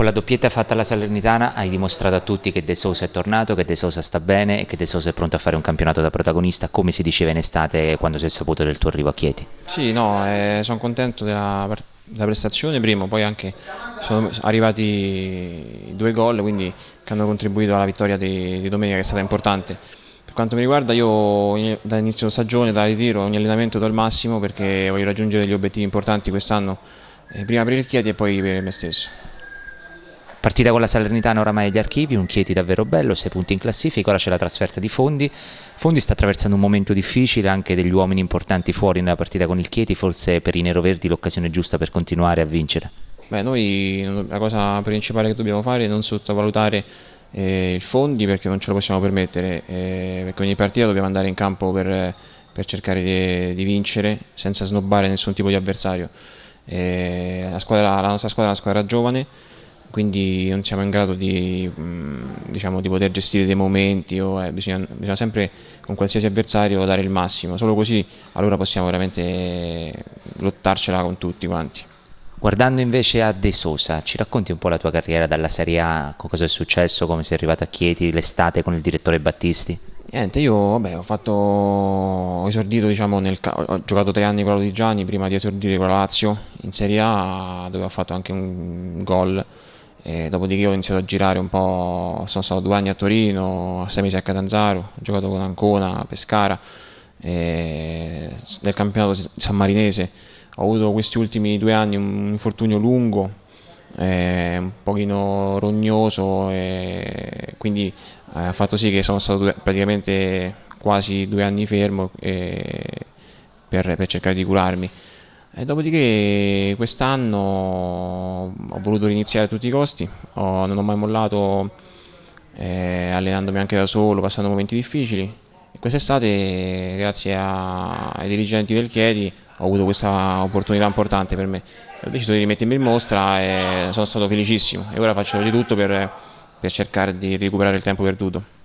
Con la doppietta fatta alla Salernitana hai dimostrato a tutti che De Sousa è tornato, che De Sousa sta bene e che De Sousa è pronto a fare un campionato da protagonista, come si diceva in estate quando si è saputo del tuo arrivo a Chieti. Sì, no, eh, sono contento della, della, prestazione, primo, poi anche sono arrivati due gol quindi, che hanno contribuito alla vittoria di, di domenica che è stata importante. Per quanto mi riguarda io dall'inizio stagione, da ritiro, ogni allenamento do il massimo perché voglio raggiungere degli obiettivi importanti quest'anno, eh, prima per il Chieti e poi per me stesso. Partita con la Salernitana oramai agli archivi, un Chieti davvero bello, 6 punti in classifica, ora c'è la trasferta di Fondi. Fondi sta attraversando un momento difficile, anche degli uomini importanti fuori nella partita con il Chieti, forse per i neroverdi l'occasione giusta per continuare a vincere. Beh, noi la cosa principale che dobbiamo fare è non sottovalutare eh, il Fondi perché non ce lo possiamo permettere, eh, perché ogni partita dobbiamo andare in campo per, per cercare di, di vincere senza snobbare nessun tipo di avversario. Eh, la, squadra, la, nostra squadra è una squadra giovane, quindi non siamo in grado di, mm, diciamo, di poter gestire dei momenti, o, eh, bisogna, bisogna, sempre con qualsiasi avversario dare il massimo, solo così allora possiamo veramente lottarcela con tutti quanti. Guardando invece a De Sosa, ci racconti un po' la tua carriera dalla Serie A, cosa è successo, come sei arrivato a Chieti l'estate con il direttore Battisti? Niente, io vabbè, ho, fatto, ho esordito diciamo, nel, ho giocato tre anni con la Lodigiani prima di esordire con la Lazio in Serie A dove ho fatto anche un gol e dopodiché ho iniziato a girare un po', sono stato due anni a Torino, a Semisi a Catanzaro, ho giocato con Ancona, Pescara, nel campionato sammarinese. Ho avuto questi ultimi due anni un infortunio lungo, eh, un pochino rognoso, eh, quindi ha eh, fatto sì che sono stato due, praticamente quasi due anni fermo per, per cercare di curarmi. E dopodiché quest'anno ho voluto riniziare a tutti i costi, ho, non ho mai mollato eh, allenandomi anche da solo, passando momenti difficili. quest'estate, grazie a, ai dirigenti del Chiedi, ho avuto questa opportunità importante per me. Ho deciso di rimettermi in mostra e sono stato felicissimo e ora faccio di tutto per, per cercare di recuperare il tempo perduto.